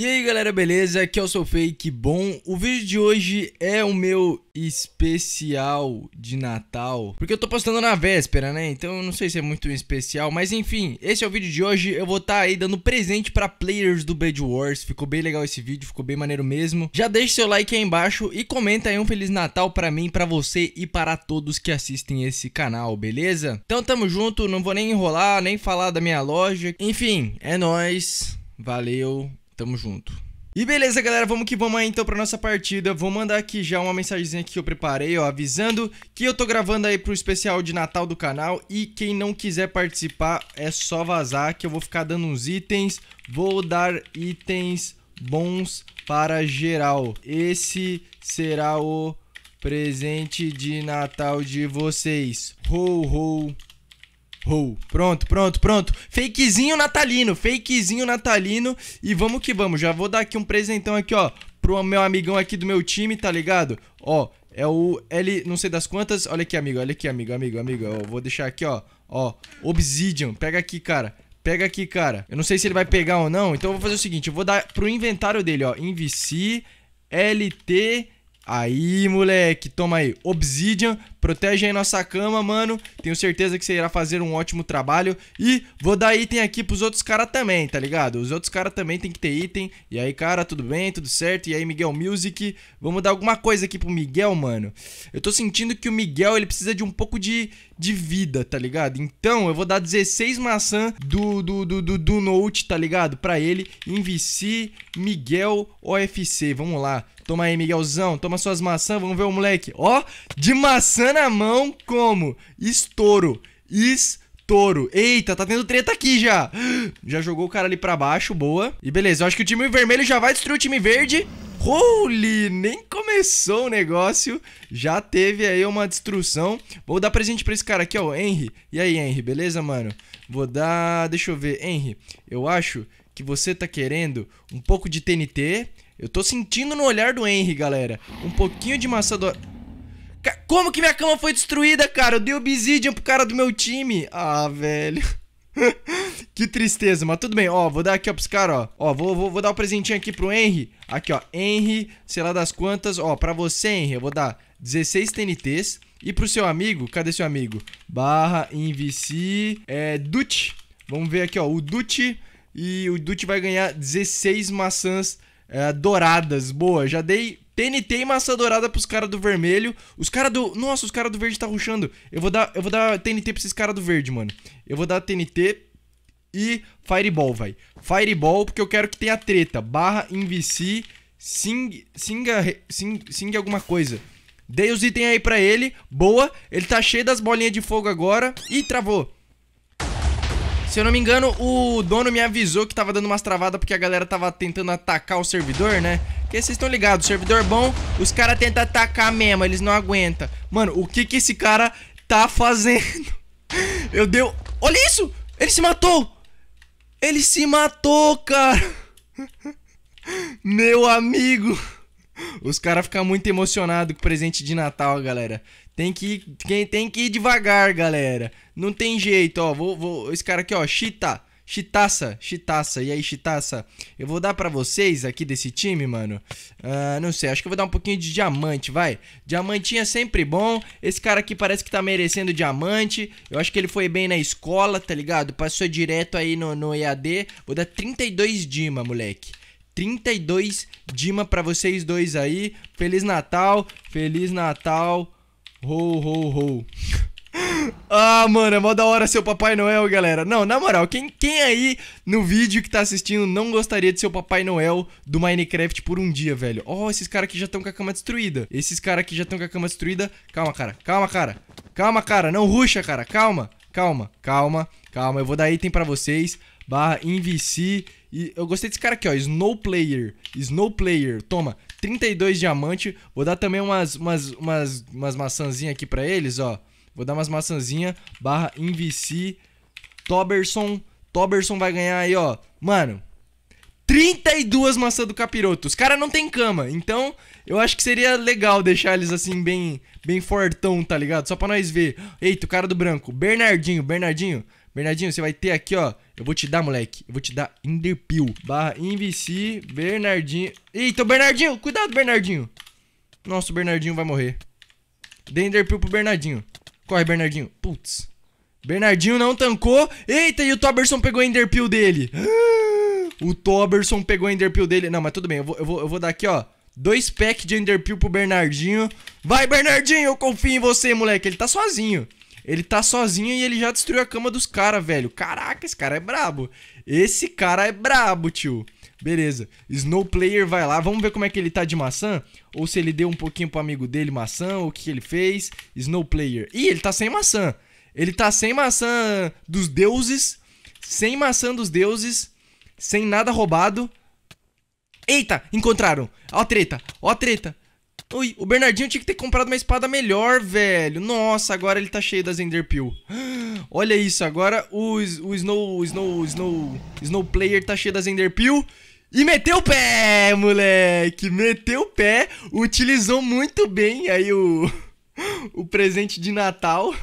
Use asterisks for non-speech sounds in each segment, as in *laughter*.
E aí galera, beleza? Aqui é o Sou Fake Bom. O vídeo de hoje é o meu especial de Natal, porque eu tô postando na véspera, né? Então não sei se é muito especial, mas enfim, esse é o vídeo de hoje. Eu vou estar tá aí dando presente para players do Bed Wars. Ficou bem legal esse vídeo, ficou bem maneiro mesmo. Já deixa seu like aí embaixo e comenta aí um feliz Natal para mim, para você e para todos que assistem esse canal, beleza? Então tamo junto, não vou nem enrolar, nem falar da minha loja. Enfim, é nós. Valeu. Tamo junto. E beleza, galera, vamos que vamos aí então pra nossa partida. Vou mandar aqui já uma mensagenzinha que eu preparei, ó, avisando que eu tô gravando aí pro especial de Natal do canal e quem não quiser participar é só vazar que eu vou ficar dando uns itens, vou dar itens bons para geral. Esse será o presente de Natal de vocês. Ho, ho, Ho. Pronto, pronto, pronto. Fakezinho natalino, fakezinho natalino. E vamos que vamos. Já vou dar aqui um presentão aqui, ó. Pro meu amigão aqui do meu time, tá ligado? Ó, é o L, não sei das quantas. Olha aqui, amigo, olha aqui, amigo, amigo, amigo. Eu vou deixar aqui, ó. Ó, Obsidian. Pega aqui, cara. Pega aqui, cara. Eu não sei se ele vai pegar ou não. Então eu vou fazer o seguinte: eu vou dar pro inventário dele, ó. Invici, LT. Aí, moleque, toma aí. Obsidian, protege aí nossa cama, mano. Tenho certeza que você irá fazer um ótimo trabalho. E vou dar item aqui pros outros caras também, tá ligado? Os outros caras também tem que ter item. E aí, cara, tudo bem, tudo certo? E aí, Miguel Music. Vamos dar alguma coisa aqui pro Miguel, mano. Eu tô sentindo que o Miguel, ele precisa de um pouco de, de vida, tá ligado? Então eu vou dar 16 maçã do, do, do, do, do Note, tá ligado? Pra ele. Invici Miguel OFC. Vamos lá. Toma aí, Miguelzão. Toma suas maçãs. Vamos ver o moleque. Ó, de maçã na mão, como? Estouro. Estouro. Toro. Eita, tá tendo treta aqui já. *gasps* Já jogou o cara ali pra baixo, boa. E beleza, eu acho que o time vermelho já vai destruir o time verde. Holy! Nem começou o negócio, já teve aí uma destruição. Vou dar presente pra esse cara aqui, ó, Henry. E aí, Henry, beleza, mano? Vou dar, deixa eu ver, Henry, eu acho que você tá querendo um pouco de TNT. Eu tô sentindo no olhar do Henry, galera. Um pouquinho de maçã do... Como que minha cama foi destruída, cara? Eu dei obsidian pro cara do meu time. Ah, velho. *laughs* que tristeza, mas tudo bem. Ó, vou dar aqui, ó, pros caras, ó. Ó, vou, vou, vou dar um presentinho aqui pro Henry. Aqui, ó, Henry, sei lá das quantas. Ó, pra você, Henry, eu vou dar 16 TNTs. E pro seu amigo, cadê seu amigo? Barra, MVC, é, Dut. Vamos ver aqui, ó, o Dut. E o Dut vai ganhar 16 maçãs é, douradas. Boa, já dei TNT e massa dourada pros caras do vermelho. Os caras do... Nossa, os caras do verde tá ruxando. Eu vou dar, eu vou dar TNT pra esses caras do verde, mano. Eu vou dar TNT e Fireball, vai. Fireball, porque eu quero que tenha treta. Barra, invc Sing... Singa... Sing, sing alguma coisa. Dei os itens aí pra ele. Boa. Ele tá cheio das bolinhas de fogo agora. Ih, travou. Se eu não me engano, o dono me avisou que tava dando umas travadas porque a galera tava tentando atacar o servidor, né? Porque vocês estão ligados, servidor bom, os caras tentam atacar mesmo, eles não aguentam. Mano, o que que esse cara tá fazendo? Meu *laughs* Deus, olha isso! Ele se matou! Ele se matou, cara! *laughs* Meu amigo! Os caras ficam muito emocionados com o presente de Natal, galera. Tem que, ir, tem, tem que ir devagar, galera. Não tem jeito, ó. Vou, vou, esse cara aqui, ó, Chita. Chitaça, Chitaça, e aí, Chitaça? Eu vou dar para vocês aqui desse time, mano. Uh, não sei, acho que eu vou dar um pouquinho de diamante, vai. Diamantinho é sempre bom. Esse cara aqui parece que tá merecendo diamante. Eu acho que ele foi bem na escola, tá ligado? Passou direto aí no, no EAD. Vou dar 32 Dima, moleque. 32 Dima para vocês dois aí. Feliz Natal, Feliz Natal. Ho, ho, ho. Ah, mano, é mó da hora ser o Papai Noel, galera. Não, na moral, quem, quem aí no vídeo que tá assistindo não gostaria de ser o Papai Noel do Minecraft por um dia, velho? Ó, oh, esses caras aqui já estão com a cama destruída. Esses caras aqui já estão com a cama destruída. Calma, cara. Calma, cara. Calma, cara. Não ruxa, cara. Calma. Calma. Calma. Calma. Eu vou dar item pra vocês. Barra Invici. E eu gostei desse cara aqui, ó. Snow Player. Snow Player. Toma. 32 diamante. Vou dar também umas, umas, umas, umas maçãzinhas aqui pra eles, ó. Vou dar umas maçãzinha, barra Invici, Toberson. Toberson vai ganhar aí, ó. Mano, 32 maçãs do capiroto. Os caras não tem cama, então eu acho que seria legal deixar eles assim bem bem fortão, tá ligado? Só pra nós ver. Eita, o cara do branco. Bernardinho, Bernardinho. Bernardinho, você vai ter aqui, ó. Eu vou te dar, moleque. Eu vou te dar Enderpeel. Barra Invici, Bernardinho. Eita, o Bernardinho. Cuidado, Bernardinho. Nossa, o Bernardinho vai morrer. Dê Enderpeel pro Bernardinho. Corre, Bernardinho. Putz. Bernardinho não tancou. Eita, e o Toberson pegou a Enderpeel dele. *gasps* O Toberson pegou a Enderpeel dele. Não, mas tudo bem. Eu vou, eu vou, eu vou dar aqui, ó. Dois packs de Enderpeel pro Bernardinho. Vai, Bernardinho, eu confio em você, moleque. Ele tá sozinho. Ele tá sozinho e ele já destruiu a cama dos caras, velho. Caraca, esse cara é brabo. Esse cara é brabo, tio. Beleza. Snow Player vai lá. Vamos ver como é que ele tá de maçã. Ou se ele deu um pouquinho pro amigo dele maçã. Ou o que, que ele fez. Snow Player. Ih, ele tá sem maçã. Ele tá sem maçã dos deuses. Sem maçã dos deuses. Sem nada roubado. Eita, encontraram. Ó a treta, ó a treta. Ui, o Bernardinho tinha que ter comprado uma espada melhor, velho. Nossa, agora ele tá cheio das Enderpeel. *gasps* Olha isso, agora o, o Snow, o Snow, o Snow, Snow Player tá cheio das Enderpeel. E meteu o pé, moleque! Meteu o pé, utilizou muito bem aí o, *laughs* o presente de Natal.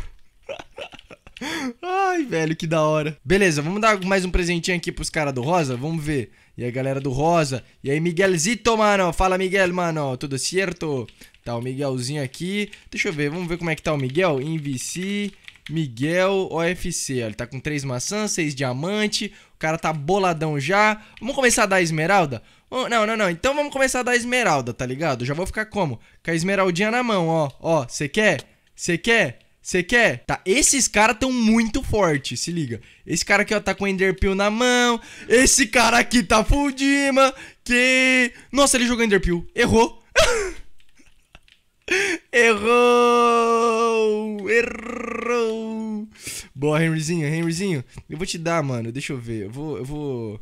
*laughs* Ai, velho, que da hora. Beleza, vamos dar mais um presentinho aqui pros caras do Rosa? Vamos ver. E aí, galera do Rosa. E aí, Miguelzito, mano. Fala, Miguel, mano. Tudo certo? Tá o Miguelzinho aqui. Deixa eu ver, vamos ver como é que tá o Miguel. Invici. Miguel OFC, ó, ele tá com três maçãs, seis diamante, o cara tá boladão já. Vamos começar a dar esmeralda? Não, não, não, então vamos começar a dar esmeralda, tá ligado? já vou ficar como? Com a esmeraldinha na mão, ó, ó, você quer? Você quer? Você quer? Tá, esses caras tão muito forte, se liga. Esse cara aqui, ó, tá com Enderpeel na mão. Esse cara aqui tá full Dima. Que... Nossa, ele jogou Enderpeel. Errou. *laughs* Errou! Errou! Boa, Henryzinho, Henryzinho. Eu vou te dar, mano. Deixa eu ver. Eu vou. Eu vou...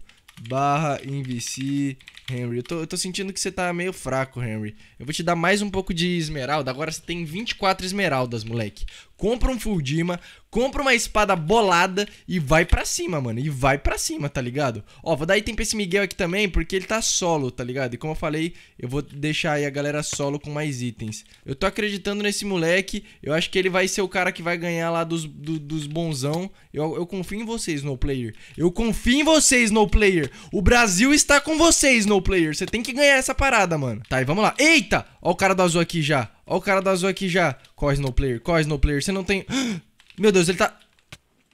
Barra, investir Henry. Eu tô, eu tô sentindo que você tá meio fraco, Henry. Eu vou te dar mais um pouco de esmeralda. Agora você tem 24 esmeraldas, moleque. Compra um Fuldima, compra uma espada bolada e vai pra cima, mano. E vai pra cima, tá ligado? Ó, vou dar item pra esse Miguel aqui também, porque ele tá solo, tá ligado? E como eu falei, eu vou deixar aí a galera solo com mais itens. Eu tô acreditando nesse moleque. Eu acho que ele vai ser o cara que vai ganhar lá dos, do, dos bonzão. Eu, eu confio em vocês, no player. Eu confio em vocês, no player. O Brasil está com vocês, no no player. Você tem que ganhar essa parada, mano. Tá, e vamos lá. Eita! Ó o cara do azul aqui já. Ó o cara do azul aqui já. Corre no player, corre no player. Você não tem... *gasps* Meu Deus, ele tá...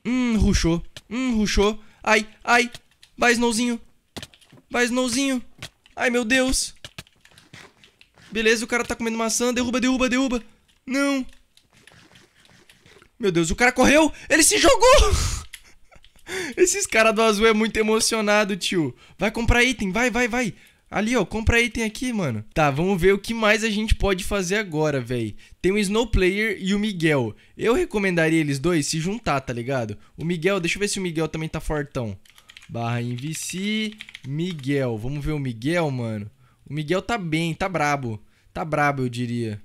Hum, ruxou. Hum, ruxou. Ai, ai. Vai, Snowzinho. Vai, Snowzinho. Ai, meu Deus. Beleza, o cara tá comendo maçã. Derruba, derruba, derruba. Não. Meu Deus, o cara correu. Ele se jogou. *laughs* Esses caras do azul é muito emocionado, tio. Vai comprar item, vai, vai, vai. Ali, ó, compra item aqui, mano. Tá, vamos ver o que mais a gente pode fazer agora, véi. Tem o Snow Player e o Miguel. Eu recomendaria eles dois se juntar, tá ligado? O Miguel, deixa eu ver se o Miguel também tá fortão. Barra MVC, Miguel. Vamos ver o Miguel, mano. O Miguel tá bem, tá brabo. Tá brabo, eu diria.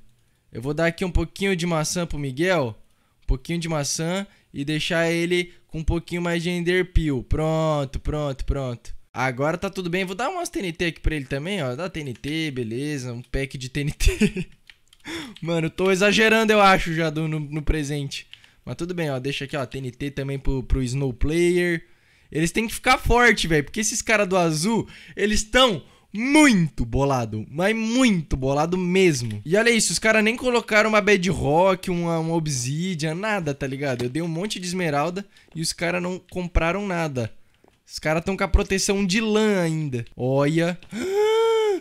Eu vou dar aqui um pouquinho de maçã pro Miguel. Um pouquinho de maçã e deixar ele com um pouquinho mais de Ender Peel. Pronto, pronto, pronto. Agora tá tudo bem. Vou dar umas TNT aqui pra ele também, ó. Dá TNT, beleza. Um pack de TNT. *laughs* Mano, tô exagerando, eu acho, já do, no, no, presente. Mas tudo bem, ó. Deixa aqui, ó. TNT também pro, pro Snow Player. Eles têm que ficar forte, velho. Porque esses caras do azul, eles estão muito bolado, mas muito bolado mesmo. E olha isso, os caras nem colocaram uma bedrock, uma, uma obsidian, nada, tá ligado? Eu dei um monte de esmeralda e os caras não compraram nada. Os caras estão com a proteção de lã ainda. Olha. *gasps*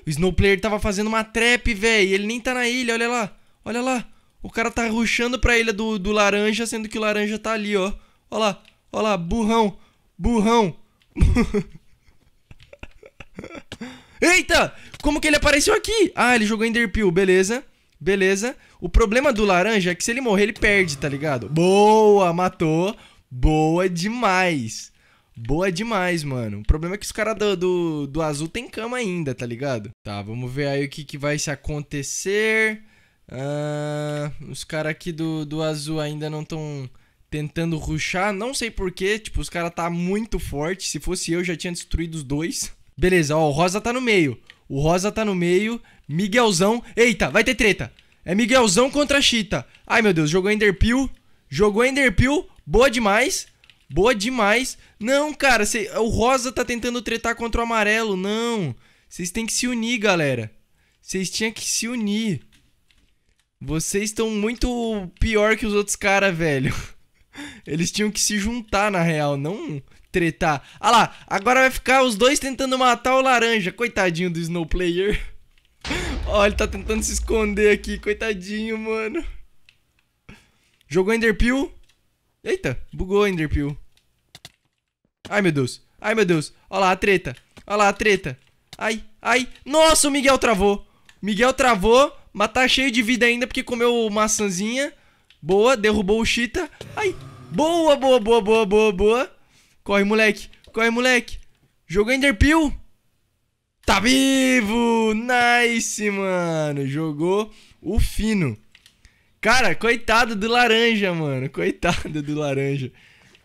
O Snowplayer tava fazendo uma trap, velho. Ele nem tá na ilha, olha lá. Olha lá. O cara tá ruxando pra ilha do, do laranja, sendo que o laranja tá ali, ó. Olha lá. Olha lá, burrão. Burrão. *laughs* Eita! Como que ele apareceu aqui? Ah, ele jogou Enderpeel, beleza. Beleza. O problema do laranja é que se ele morrer, ele perde, tá ligado? Boa, matou. Boa demais. Boa demais, mano. O problema é que os caras do, do, do, azul tem cama ainda, tá ligado? Tá, vamos ver aí o que, que vai se acontecer. Ah, os caras aqui do, do azul ainda não estão tentando ruxar. Não sei porquê. Tipo, os caras tá muito forte. Se fosse eu, já tinha destruído os dois. Beleza, ó, o rosa tá no meio. O rosa tá no meio. Miguelzão. Eita, vai ter treta. É Miguelzão contra Chita. Ai, meu Deus, jogou Enderpeel. Jogou Enderpeel. Boa demais. Boa demais. Não, cara, cê... o rosa tá tentando tretar contra o amarelo. Não. Vocês têm que se unir, galera. Vocês tinham que se unir. Vocês estão muito pior que os outros caras, velho. *laughs* Eles tinham que se juntar, na real. Não tretar. Ah lá, agora vai ficar os dois tentando matar o laranja. Coitadinho do Snow Player. *laughs* Ó, ele tá tentando se esconder aqui. Coitadinho, mano. Jogou Enderpeel. Eita, bugou Enderpeel. Ai, meu Deus. Ai, meu Deus. Ó lá a treta. Ó lá a treta. Ai, ai. Nossa, o Miguel travou. Miguel travou, mas tá cheio de vida ainda porque comeu maçãzinha. Boa, derrubou o Cheetah. Ai, boa, boa, boa, boa, boa, boa. Corre, moleque. Corre, moleque. Jogou Enderpeel. Tá vivo! Nice, mano. Jogou o fino. Cara, coitado do laranja, mano. Coitado do laranja.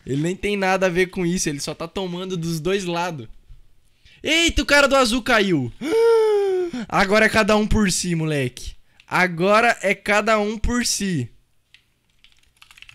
Ele nem tem nada a ver com isso. Ele só tá tomando dos dois lados. Eita, o cara do azul caiu. *gasps* Agora é cada um por si, moleque. Agora é cada um por si.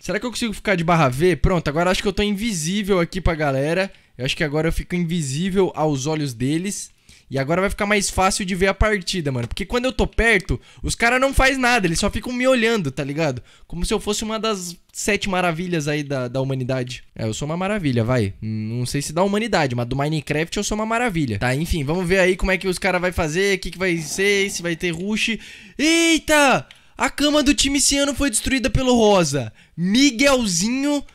Será que eu consigo ficar de barra V? Pronto, agora acho que eu tô invisível aqui pra galera. Eu acho que agora eu fico invisível aos olhos deles. E agora vai ficar mais fácil de ver a partida, mano. Porque quando eu tô perto, os caras não faz nada, eles só ficam me olhando, tá ligado? Como se eu fosse uma das sete maravilhas aí da, da humanidade. É, eu sou uma maravilha, vai. Não sei se da humanidade, mas do Minecraft eu sou uma maravilha. Tá, enfim, vamos ver aí como é que os caras vai fazer, o que, que vai ser, se vai ter rush. Eita! A cama do time ciano foi destruída pelo Rosa. Miguelzinho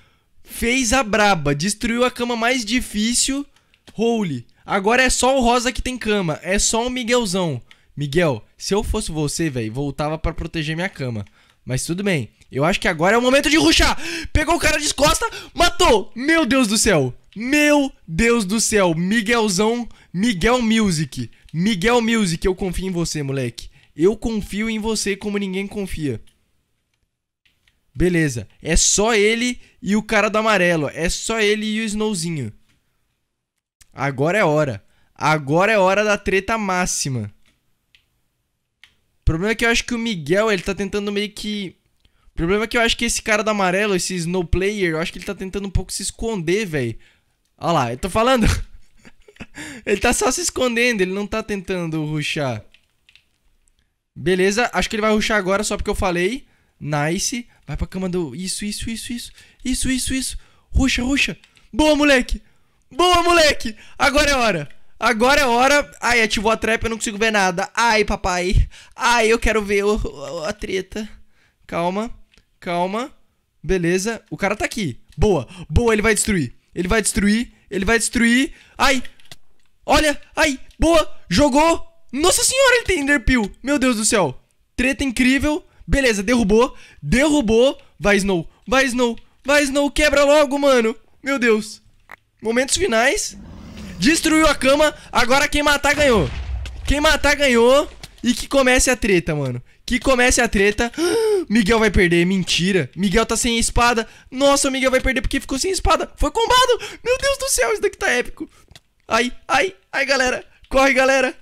fez a braba, destruiu a cama mais difícil. Holy. Agora é só o Rosa que tem cama, é só o Miguelzão. Miguel, se eu fosse você, velho, voltava para proteger minha cama. Mas tudo bem. Eu acho que agora é o momento de ruxar. Pegou o cara de costa, matou. Meu Deus do céu. Meu Deus do céu. Miguelzão, Miguel Music. Miguel Music, eu confio em você, moleque. Eu confio em você como ninguém confia. Beleza. É só ele e o cara do amarelo. É só ele e o Snowzinho. Agora é hora. Agora é hora da treta máxima. O problema é que eu acho que o Miguel, ele tá tentando meio que... O problema é que eu acho que esse cara do amarelo, esse Snow Player, eu acho que ele tá tentando um pouco se esconder, velho. Olha lá, eu tô falando. *laughs* ele tá só se escondendo, ele não tá tentando ruxar. Beleza, acho que ele vai ruxar agora só porque eu falei. Nice. Vai pra cama do... Isso, isso, isso, isso. Isso, isso, isso. Ruxa, ruxa. Boa, moleque. Boa, moleque. Agora é hora. Agora é hora. Ai, ativou a trap, eu não consigo ver nada. Ai, papai. Ai, eu quero ver o, o, a treta. Calma. Calma. Beleza. O cara tá aqui. Boa. Boa, ele vai destruir. Ele vai destruir. Ele vai destruir. Ai. Olha. Ai. Boa. Jogou. Nossa senhora, ele tem Enderpeel. Meu Deus do céu. Treta incrível. Beleza, derrubou. Derrubou. Vai, Snow. Vai, Snow. Vai, Snow. Quebra logo, mano. Meu Deus. Momentos finais. Destruiu a cama. Agora quem matar ganhou. Quem matar ganhou. E que comece a treta, mano. Que comece a treta. *gasps* Miguel vai perder. Mentira. Miguel tá sem espada. Nossa, o Miguel vai perder porque ficou sem espada. Foi combado. Meu Deus do céu, isso daqui tá épico. Ai, ai, ai, galera. Corre, galera.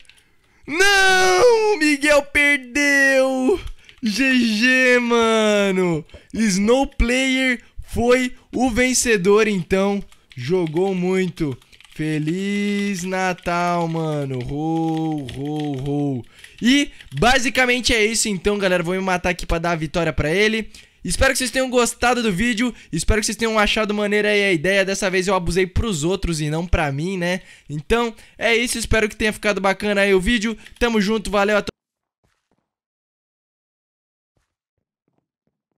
Não! Miguel perdeu! GG, mano! Snow Player foi o vencedor, então. Jogou muito. Feliz Natal, mano. Rou, rou, rou. E basicamente é isso, então, galera. Vou me matar aqui pra dar a vitória pra ele. Espero que vocês tenham gostado do vídeo, espero que vocês tenham achado maneira aí a ideia, dessa vez eu abusei pros outros e não pra mim, né? Então, é isso, espero que tenha ficado bacana aí o vídeo, tamo junto, valeu a todos.